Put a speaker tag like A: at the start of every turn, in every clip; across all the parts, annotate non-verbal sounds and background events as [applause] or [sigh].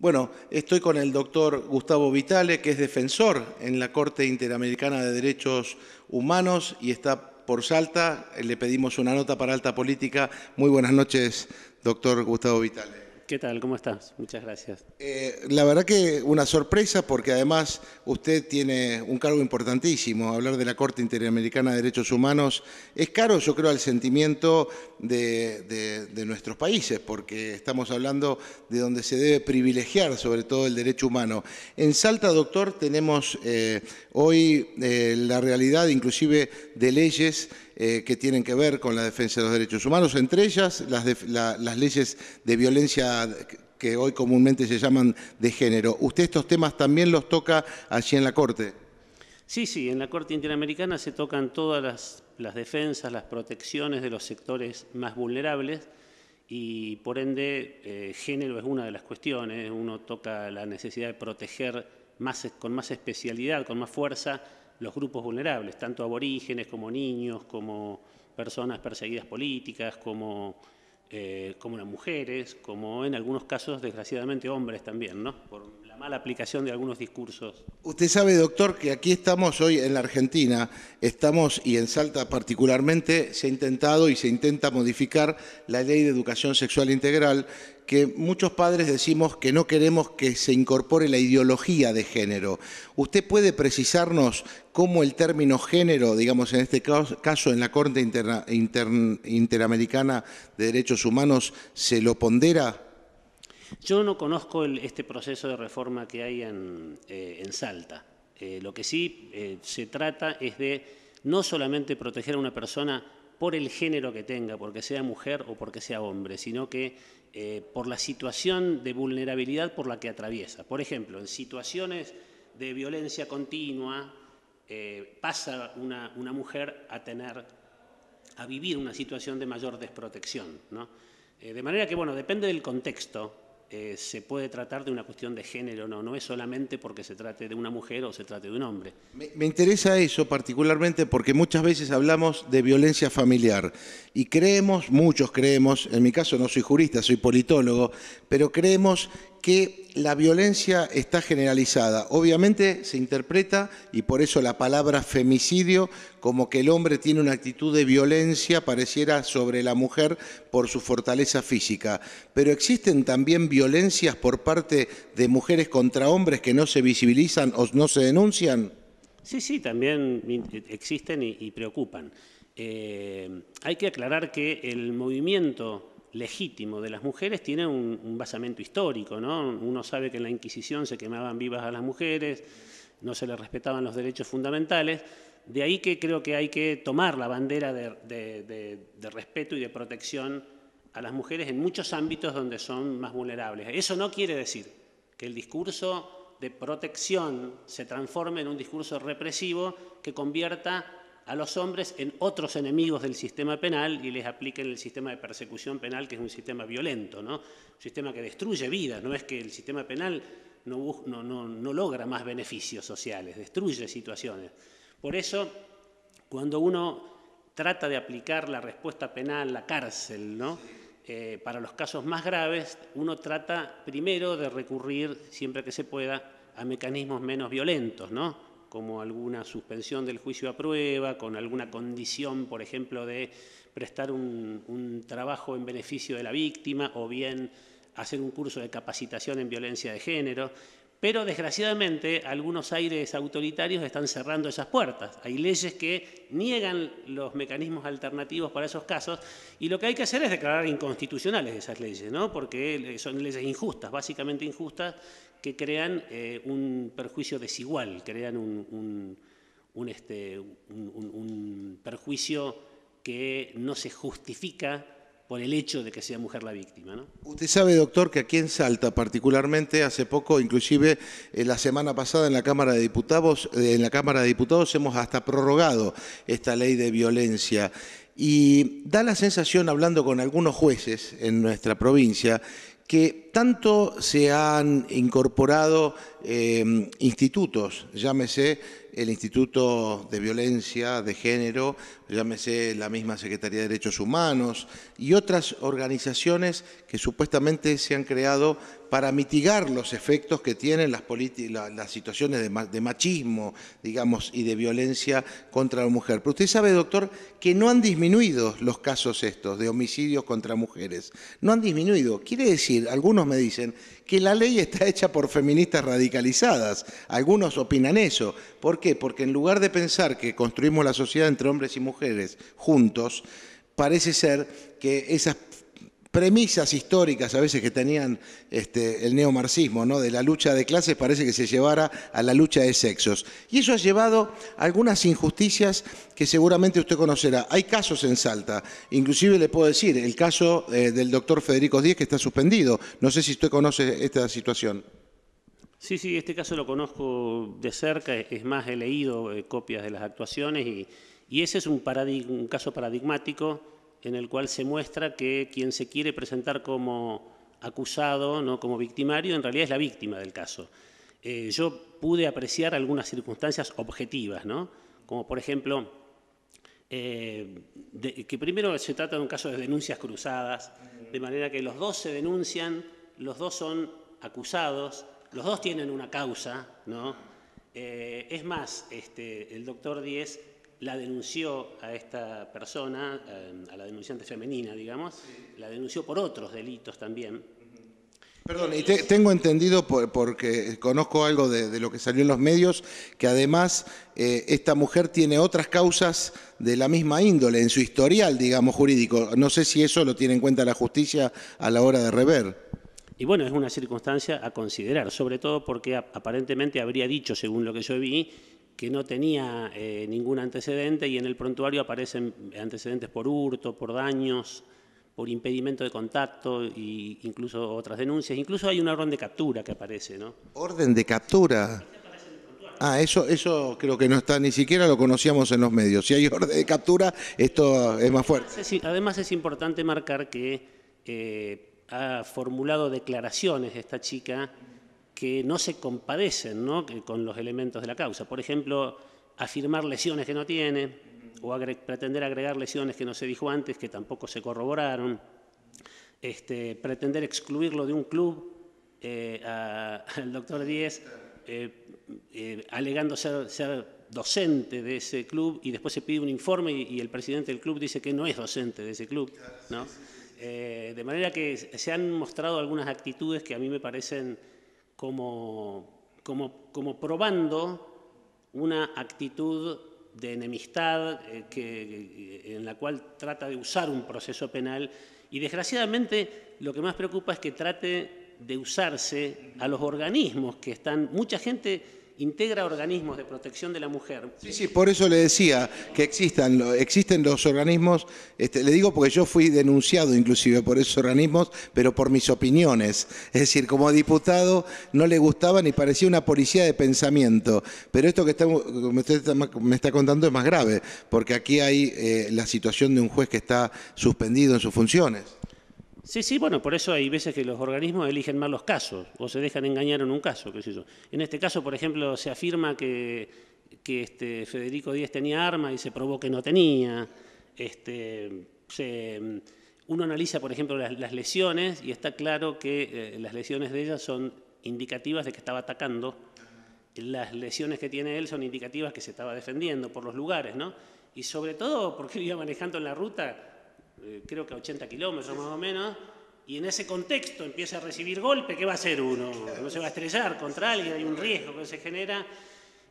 A: Bueno, estoy con el doctor Gustavo Vitale, que es defensor en la Corte Interamericana de Derechos Humanos y está por Salta. Le pedimos una nota para Alta Política. Muy buenas noches, doctor Gustavo Vitale. ¿Qué tal? ¿Cómo estás? Muchas gracias. Eh, la verdad que una sorpresa porque además usted tiene un cargo importantísimo. Hablar de la Corte Interamericana de Derechos Humanos es caro, yo creo, al sentimiento de, nuestros países, porque estamos hablando de donde se debe privilegiar sobre todo el derecho humano. En Salta, doctor, tenemos eh, hoy eh, la realidad inclusive de leyes eh, que tienen que ver con la defensa de los derechos humanos, entre ellas las, leyes de violencia que hoy comúnmente se llaman de género. ¿Usted estos temas también los toca allí en la Corte?
B: Sí, sí, en la Corte Interamericana se tocan todas las, defensas, las protecciones de los sectores más vulnerables y por ende eh, género es una de las cuestiones. Uno toca la necesidad de proteger más, con más especialidad, con más fuerza los grupos vulnerables, tanto aborígenes como niños, como personas perseguidas políticas, como, eh, como las mujeres, como en algunos casos, desgraciadamente, hombres también, ¿no? Por la mala aplicación de algunos discursos.
A: Usted sabe, doctor, que aquí estamos hoy en la Argentina, estamos, y en Salta particularmente, se ha intentado y se intenta modificar la ley de educación sexual integral que muchos padres decimos que no queremos que se incorpore la ideología de género. ¿Usted puede precisarnos cómo el término género, digamos en este caso en la Corte Interamericana de Derechos Humanos, se lo pondera?
B: Yo no conozco este proceso de reforma que hay en, eh, Salta. Eh, lo que sí eh, se trata es de no solamente proteger a una persona por el género que tenga, porque sea mujer o porque sea hombre, sino que eh, por la situación de vulnerabilidad por la que atraviesa. Por ejemplo, en situaciones de violencia continua, eh, pasa una, mujer a tener, a vivir una situación de mayor desprotección. Eh, de manera que, bueno, depende del contexto, eh, se puede tratar de una cuestión de género, no, no es solamente porque se trate de una mujer o se trate de un hombre.
A: Me, me interesa eso particularmente porque muchas veces hablamos de violencia familiar y creemos, muchos creemos, en mi caso no soy jurista, soy politólogo, pero creemos que la violencia está generalizada. Obviamente se interpreta, y por eso la palabra femicidio, como que el hombre tiene una actitud de violencia, pareciera, sobre la mujer por su fortaleza física. Pero existen también violencias por parte de mujeres contra hombres que no se visibilizan o no se denuncian.
B: Sí, sí, también existen y, preocupan. Eh, hay que aclarar que el movimiento legítimo de las mujeres tiene un, basamento histórico, ¿no? Uno sabe que en la Inquisición se quemaban vivas a las mujeres, no se les respetaban los derechos fundamentales, de ahí que creo que hay que tomar la bandera de, de respeto y de protección a las mujeres en muchos ámbitos donde son más vulnerables. Eso no quiere decir que el discurso de protección se transforme en un discurso represivo que convierta a los hombres en otros enemigos del sistema penal y les apliquen el sistema de persecución penal, que es un sistema violento, ¿no? un sistema que destruye vidas, no es que el sistema penal no, logra más beneficios sociales, destruye situaciones. Por eso, cuando uno trata de aplicar la respuesta penal, la cárcel, ¿no? Eh, para los casos más graves, uno trata primero de recurrir, siempre que se pueda, a mecanismos menos violentos, ¿no? como alguna suspensión del juicio a prueba, con alguna condición, por ejemplo, de prestar un, trabajo en beneficio de la víctima o bien hacer un curso de capacitación en violencia de género. Pero desgraciadamente algunos aires autoritarios están cerrando esas puertas. Hay leyes que niegan los mecanismos alternativos para esos casos y lo que hay que hacer es declarar inconstitucionales esas leyes, ¿no? porque son leyes injustas, básicamente injustas, que crean eh, un perjuicio desigual, crean un, este, un, perjuicio que no se justifica por el hecho de que sea mujer la víctima. ¿no?
A: Usted sabe, doctor, que aquí en Salta particularmente, hace poco, inclusive eh, la semana pasada en la Cámara de Diputados, eh, en la Cámara de Diputados hemos hasta prorrogado esta ley de violencia. Y da la sensación, hablando con algunos jueces en nuestra provincia, que tanto se han incorporado eh, institutos, llámese el Instituto de Violencia de Género, llámese la misma Secretaría de Derechos Humanos y otras organizaciones que supuestamente se han creado para mitigar los efectos que tienen las, situaciones de, de, machismo, digamos, y de violencia contra la mujer. Pero usted sabe, doctor, que no han disminuido los casos estos de homicidios contra mujeres. No han disminuido. Quiere decir, algunos me dicen que la ley está hecha por feministas radicalizadas. Algunos opinan eso. ¿Por qué? Porque en lugar de pensar que construimos la sociedad entre hombres y mujeres juntos, parece ser que esas premisas históricas a veces que tenían este, el neomarxismo, ¿no? de la lucha de clases parece que se llevara a la lucha de sexos. Y eso ha llevado algunas injusticias que seguramente usted conocerá. Hay casos en Salta, inclusive le puedo decir el caso eh, del doctor Federico Díez que está suspendido. No sé si usted conoce esta situación.
B: Sí, sí, este caso lo conozco de cerca, es más, he leído eh, copias de las actuaciones y, ese es un caso paradigmático en el cual se muestra que quien se quiere presentar como acusado, no como victimario, en realidad es la víctima del caso. Eh, yo pude apreciar algunas circunstancias objetivas, ¿no? como por ejemplo, eh, que primero se trata de un caso de denuncias cruzadas, de manera que los dos se denuncian, los dos son acusados, los dos tienen una causa. ¿no? Eh, es más, este, el doctor Díez la denunció a esta persona, eh, a la denunciante femenina, digamos, la denunció por otros delitos también.
A: Perdón, y tengo entendido porque conozco algo de, lo que salió en los medios, que además eh, esta mujer tiene otras causas de la misma índole en su historial, digamos, jurídico. No sé si eso lo tiene en cuenta la justicia a la hora de rever. Y
B: bueno, es una circunstancia a considerar, sobre todo porque aparentemente habría dicho, según lo que yo vi, que no tenía eh, ningún antecedente y en el prontuario aparecen antecedentes por hurto, por daños, por impedimento de contacto e incluso otras denuncias. Incluso hay una orden de captura que aparece, ¿no?
A: ¿Orden de captura? Ah, eso, eso creo que no está, ni siquiera lo conocíamos en los medios. Si hay orden de captura, esto es más fuerte.
B: Además es, importante marcar que eh, ha formulado declaraciones esta chica que no se compadecen con los elementos de la causa. Por ejemplo, afirmar lesiones que no tiene o pretender agregar lesiones que no se dijo antes, que tampoco se corroboraron, este, pretender excluirlo de un club eh, [laughs] al doctor Díez, eh, eh, alegando ser, docente de ese club y después se pide un informe y, y, el presidente del club dice que no es docente de ese club. ¿no? de manera que se han mostrado algunas actitudes que a mí me parecen como, probando una actitud de enemistad eh, que, eh, en la cual trata de usar un proceso penal y desgraciadamente lo que más preocupa es que trate de usarse a los organismos que están, mucha gente integra organismos de protección de la mujer. Sí,
A: sí, por eso le decía que existan, existen los organismos, este, le digo porque yo fui denunciado inclusive por esos organismos, pero por mis opiniones. Es decir, como diputado no le gustaba ni parecía una policía de pensamiento. Pero esto que está, me, está, está, contando es más grave, porque aquí hay eh, la situación de un juez que está suspendido en sus funciones.
B: Sí, sí, bueno, por eso hay veces que los organismos eligen mal los casos o se dejan engañar en un caso, qué sé yo. En este caso, por ejemplo, se afirma que, este, Federico Díez tenía arma y se probó que no tenía. Este, uno analiza, por ejemplo, las, lesiones y está claro que eh, las lesiones de ella son indicativas de que estaba atacando. Las lesiones que tiene él son indicativas que se estaba defendiendo por los lugares, ¿no? Y sobre todo porque [laughs] iba manejando en la ruta eh, creo que a 80 kilómetros más o menos, y en ese contexto empieza a recibir golpe, ¿qué va a hacer uno? No se va a estrellar contra alguien, hay un riesgo que se genera.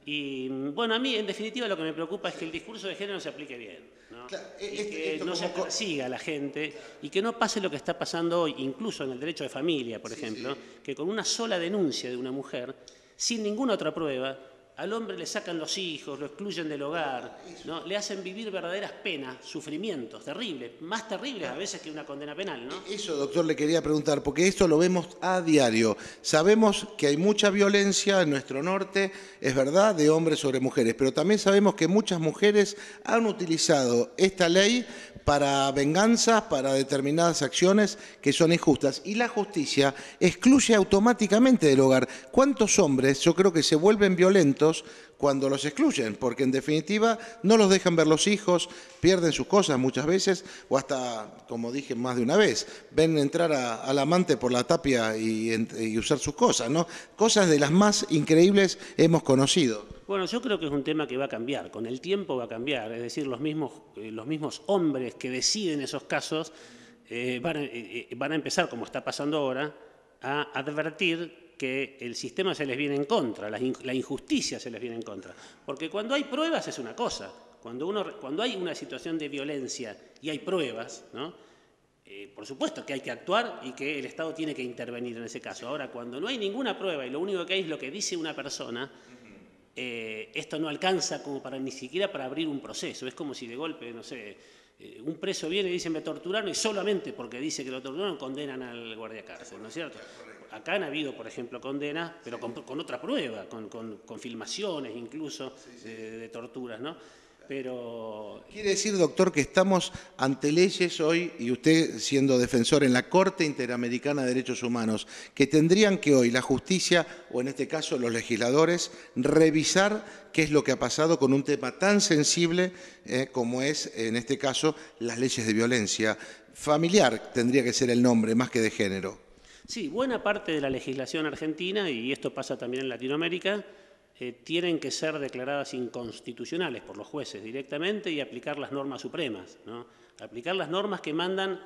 B: Y bueno, a mí en definitiva lo que me preocupa es que el discurso de género se aplique bien,
A: ¿no? que no
B: se persiga a la gente y que no pase lo que está pasando hoy, incluso en el derecho de familia, por ejemplo, que con una sola denuncia de una mujer, sin ninguna otra prueba, al hombre le sacan los hijos, lo excluyen del hogar, ¿no? le hacen vivir verdaderas penas, sufrimientos terribles, más terribles a veces que una condena penal. ¿no? Eso,
A: doctor, le quería preguntar, porque esto lo vemos a diario. Sabemos que hay mucha violencia en nuestro norte, es verdad, de hombres sobre mujeres, pero también sabemos que muchas mujeres han utilizado esta ley para venganzas, para determinadas acciones que son injustas. Y la justicia excluye automáticamente del hogar. ¿Cuántos hombres, yo creo que se vuelven violentos? cuando los excluyen, porque en definitiva no los dejan ver los hijos, pierden sus cosas muchas veces, o hasta, como dije más de una vez, ven entrar al amante por la tapia y, usar sus cosas, ¿no? Cosas de las más increíbles hemos conocido.
B: Bueno, yo creo que es un tema que va a cambiar, con el tiempo va a cambiar, es decir, los mismos, eh, los mismos hombres que deciden esos casos eh, eh, van a empezar, como está pasando ahora, a advertir que el sistema se les viene en contra, la injusticia se les viene en contra. Porque cuando hay pruebas es una cosa, cuando, uno, cuando hay una situación de violencia y hay pruebas, ¿no? Eh, por supuesto que hay que actuar y que el Estado tiene que intervenir en ese caso. Ahora, cuando no hay ninguna prueba y lo único que hay es lo que dice una persona, eh, esto no alcanza como para ni siquiera para abrir un proceso. Es como si de golpe, no sé, eh, un preso viene y dice me torturaron y solamente porque dice que lo torturaron condenan al guardia cárcel, ¿no es cierto? acá han habido, por ejemplo, condenas, pero con, otra prueba, con, filmaciones incluso De, torturas, ¿no?
A: Pero... Quiere decir, doctor, que estamos ante leyes hoy, y usted siendo defensor en la Corte Interamericana de Derechos Humanos, que tendrían que hoy la justicia, o en este caso los legisladores, revisar qué es lo que ha pasado con un tema tan sensible eh, como es, en este caso, las leyes de violencia familiar, tendría que ser el nombre, más que de género.
B: Sí, buena parte de la legislación argentina, y esto pasa también en Latinoamérica, eh, tienen que ser declaradas inconstitucionales por los jueces directamente y aplicar las normas supremas. Aplicar las normas que mandan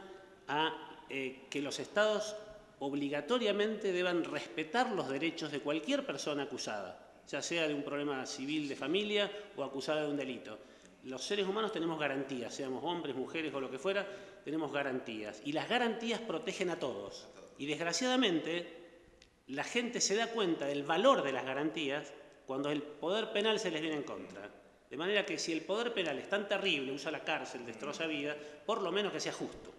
B: a eh, que los estados obligatoriamente deban respetar los derechos de cualquier persona acusada, ya sea de un problema civil de familia o acusada de un delito. Los seres humanos tenemos garantías, seamos hombres, mujeres o lo que fuera, tenemos garantías. Y las garantías protegen a todos. Y desgraciadamente, la gente se da cuenta del valor de las garantías cuando el poder penal se les viene en contra. De manera que si el poder penal es tan terrible, usa la cárcel, destroza vida, por lo menos que sea justo.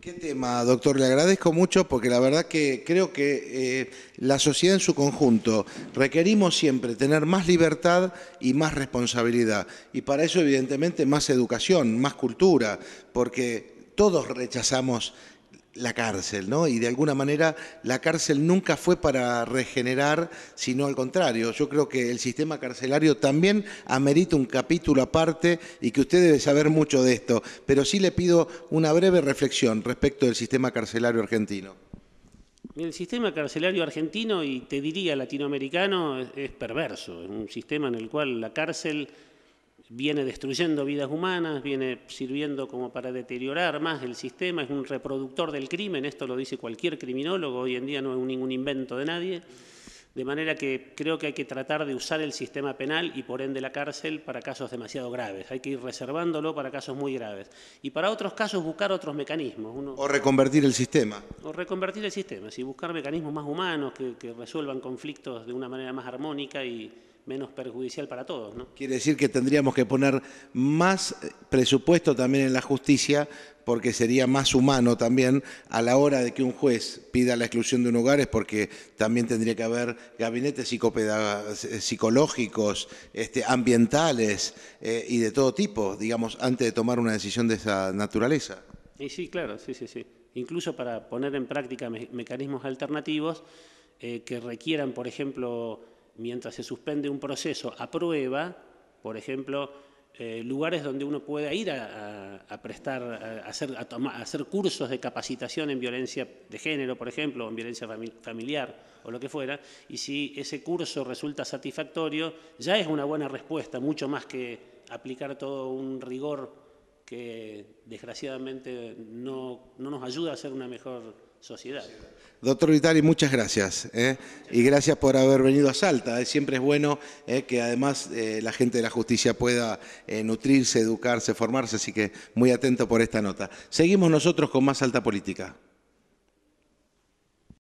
A: Qué tema, doctor. Le agradezco mucho porque la verdad que creo que eh, la sociedad en su conjunto requerimos siempre tener más libertad y más responsabilidad. Y para eso, evidentemente, más educación, más cultura, porque todos rechazamos la cárcel, ¿no? Y de alguna manera la cárcel nunca fue para regenerar, sino al contrario. Yo creo que el sistema carcelario también amerita un capítulo aparte y que usted debe saber mucho de esto, pero sí le pido una breve reflexión respecto del sistema carcelario argentino.
B: El sistema carcelario argentino, y te diría latinoamericano, es perverso. Es un sistema en el cual la cárcel viene destruyendo vidas humanas, viene sirviendo como para deteriorar más el sistema, es un reproductor del crimen, esto lo dice cualquier criminólogo, hoy en día no es ningún invento de nadie, de manera que creo que hay que tratar de usar el sistema penal y por ende la cárcel para casos demasiado graves, hay que ir reservándolo para casos muy graves y para otros casos buscar otros mecanismos. Uno... o reconvertir el sistema. O reconvertir el sistema, sí, buscar mecanismos más humanos que resuelvan conflictos de una manera más armónica y menos perjudicial para
A: todos. ¿no? Quiere decir que tendríamos que poner más eh, presupuesto también en la justicia porque sería más humano también a la hora de que un juez pida la exclusión de un hogar, es porque también tendría que haber gabinetes eh, psicológicos, este, ambientales eh, y de todo tipo, digamos, antes de tomar una decisión de esa naturaleza.
B: Y sí, claro, sí, sí, sí. Incluso para poner en práctica mecanismos alternativos que requieran, por ejemplo, mientras se suspende un proceso aprueba, por ejemplo, eh, lugares donde uno pueda ir a, prestar, hacer, hacer, cursos de capacitación en violencia de género, por ejemplo, o en violencia familiar o lo que fuera, y si ese curso resulta satisfactorio, ya es una buena respuesta, mucho más que aplicar todo un rigor que desgraciadamente no, no nos ayuda a ser una mejor sociedad.
A: Doctor Vitali, muchas gracias. ¿eh? Y gracias por haber venido a Salta. Eh, siempre es bueno ¿eh? que además la gente de la justicia pueda nutrirse, educarse, formarse, así que muy atento por esta nota. Seguimos nosotros con más Alta Política.